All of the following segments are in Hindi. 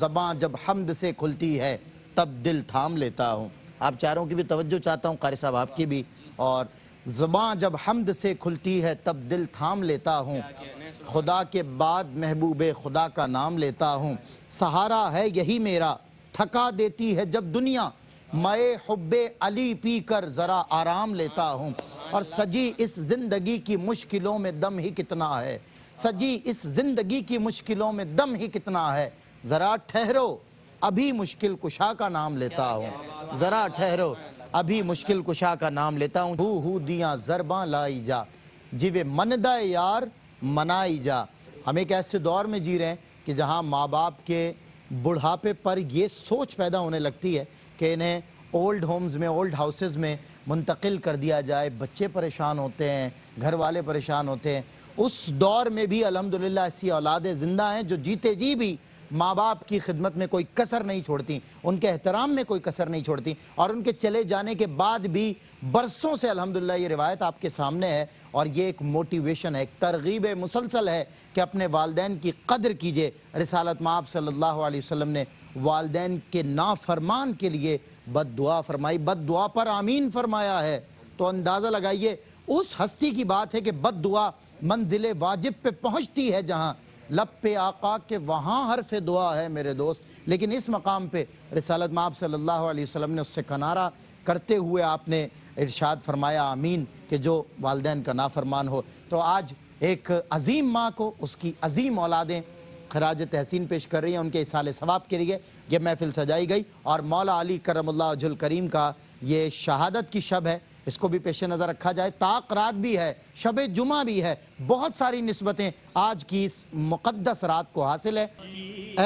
ज़बाँ जब हमद से खुलती है तब दिल थाम लेता हूँ आप चारों की भी तवज्जो चाहता हूँ कारी साहब आपकी भी और ज़बाँ जब हमद से खुलती है तब दिल थाम लेता हूँ खुदा के बाद महबूब खुदा का नाम लेता हूँ सहारा है यही मेरा थका देती है जब दुनिया मैं हब अली पी कर ज़रा आराम लेता हूँ और सजी इस ज़िंदगी की मुश्किलों में दम ही कितना है सजी इस ज़िंदगी की मुश्किलों में दम ही कितना है જરાઠહરો અભી મુશ્કિલ કુશા કા નામ લેતા હું જરાઠહરો અભી મુશ્કિલ કુશા કા નામ લેતા હું હૂ હૂ દિયા ઝરબા લાઈ જા જીવે મન દયા યાર મનાઈ જા હમે કેસે દોર મે જીરે કે જહા માબાપ કે બુઢાપે પર યે સોચ પેદા હોને લગતી હે કે ઇને ઓલ્ડ હોમ્સ મે ઓલ્ડ હાઉસિસ મે મુંતકિલ કર દિયા જાય બચ્ચે પરેશાન હોતે હે ઘરવાલે પરેશાન હોતે હે ઉસ દોર મે ભી અલહમ્દુલ્illah એસી ઓલાદે जिंदा હે જો જીતે જી ભી माँ बाप की खिदमत में कोई कसर नहीं छोड़ती उनके एहतराम में कोई कसर नहीं छोड़ती और उनके चले जाने के बाद भी बरसों से अलहमदिल्ला ये रिवायत आपके सामने है और ये एक मोटिवेशन है एक तरगीब मुसलसल है कि अपने वालदे की कदर कीजिए रसालत माँ सल्ला वसम ने वालदे के नाफरमान के लिए बद दुआ फरमाई बद दुआ पर आमीन फरमाया है तो अंदाज़ा लगाइए उस हस्ती की बात है कि बद दुआ मंजिल वाजिब पे पहुँचती है जहाँ लब पे आका के वहाँ हरफ दुआ है मेरे दोस्त लेकिन इस मकाम पर रसालत माप सल्लल्लाहु अलैहि वसल्लम ने उससे कनारा करते हुए आपने इरशाद फरमाया आमीन के जो वालदेन का नाफरमान हो तो आज एक अजीम माँ को उसकी अजीम औलादें खराज तहसीन पेश कर रही हैं उनके इसाल सवाब के लिए ये महफिल सजाई गई और मौला अली करम करीम का ये शहादत की शब है इसको भी पेश नज़र रखा जाए ताक रात भी है शब जुमा भी है बहुत सारी नस्बतें आज की इस मुक़दस रात को हासिल है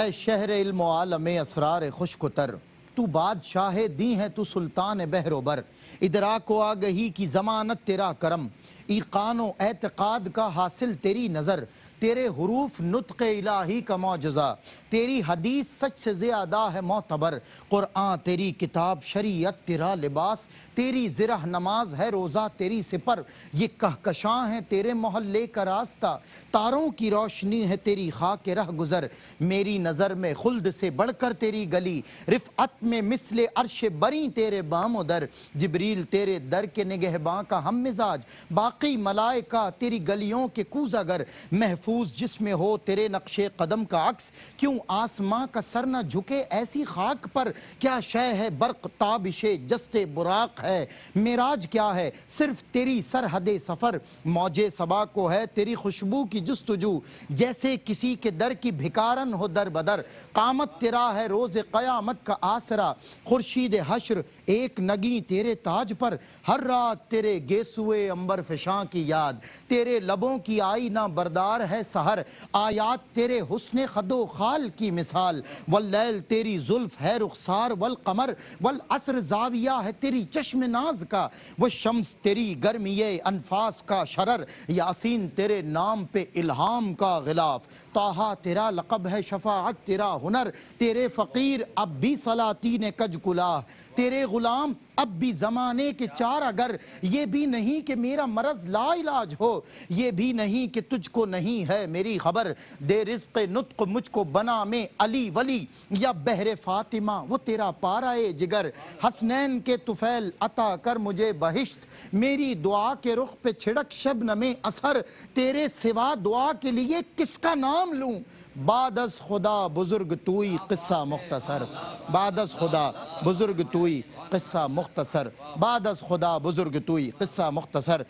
ए शहर इल्मे असरार खुश कुतर तू बादशाह दी है तू सुल्तान बहरोबर इधरा को आ गही की जमानत तेरा करम ई कानो एतकाद का हासिल तेरी नज़र तेरे हरूफ नुतक इलाही का मुजजा तेरी हदीस सच से ज़्यादा है मोतबर क़ुरआँ तेरी किताब शरीयत तेरा लिबास तेरी ज़रा नमाज है रोज़ा तेरी सिपर ये कहकशां है तेरे मोहल्ले का रास्ता तारों की रोशनी है तेरी खा के रह गुज़र मेरी नज़र में खुल्द से बढ़कर तेरी गली अत में मिसल अरश बरी तेरे बाम दर जबरील तेरे दर के निगहबाँ का हम मिजाज बाकी मलाय का तेरी गलियों के कूजागर महफूज महफूज जिसमें हो तेरे नक्शे कदम का अक्स क्यों आसमां का सर ना झुके ऐसी खाक पर क्या शय है बर्क ताबिशे जस्ते बुराक है मेराज क्या है सिर्फ तेरी सरहद सफ़र मौजे सबा को है तेरी खुशबू की जस्तजू जैसे किसी के दर की भिकारन हो दर बदर कामत तेरा है रोज़ क़यामत का आसरा खुर्शीद हशर एक नगी तेरे ताज पर हर रात तेरे गेसुए अंबर फिशां की याद तेरे लबों की आई ना बरदार है सहर आयात तेरे हुसन खदो खाल की मिसाल वल तेरी जुल्फ है रुखसार वल कमर वल असर जाविया है तेरी चश्म नाज का व शम्स तेरी गर्मी अनफास का शरर यासीन तेरे नाम पे इल्हाम का गिलाफ ताहा तेरा लकब है शफात तेरा हुनर तेरे फ़कीर अब भी सलातीन गुलाह तेरे ग़ुलाम अब भी ज़माने के चार अगर ये भी नहीं कि मेरा मरज ला इलाज हो ये भी नहीं कि तुझको नहीं है मेरी खबर दे रिस्क नुतक मुझको बना में अली वली या बहर फातिमा वो तेरा पारा ए जिगर हसनैन के तुफैल अता कर मुझे बहिश्त मेरी दुआ के रुख पे छिड़क शबन में असर तेरे सिवा दुआ के लिए किसका नाम लूँ بعد از خدا بزرگ توی قصه مختصر بعد از خدا بزرگ توی قصه مختصر بعد از خدا بزرگ توی قصه مختصر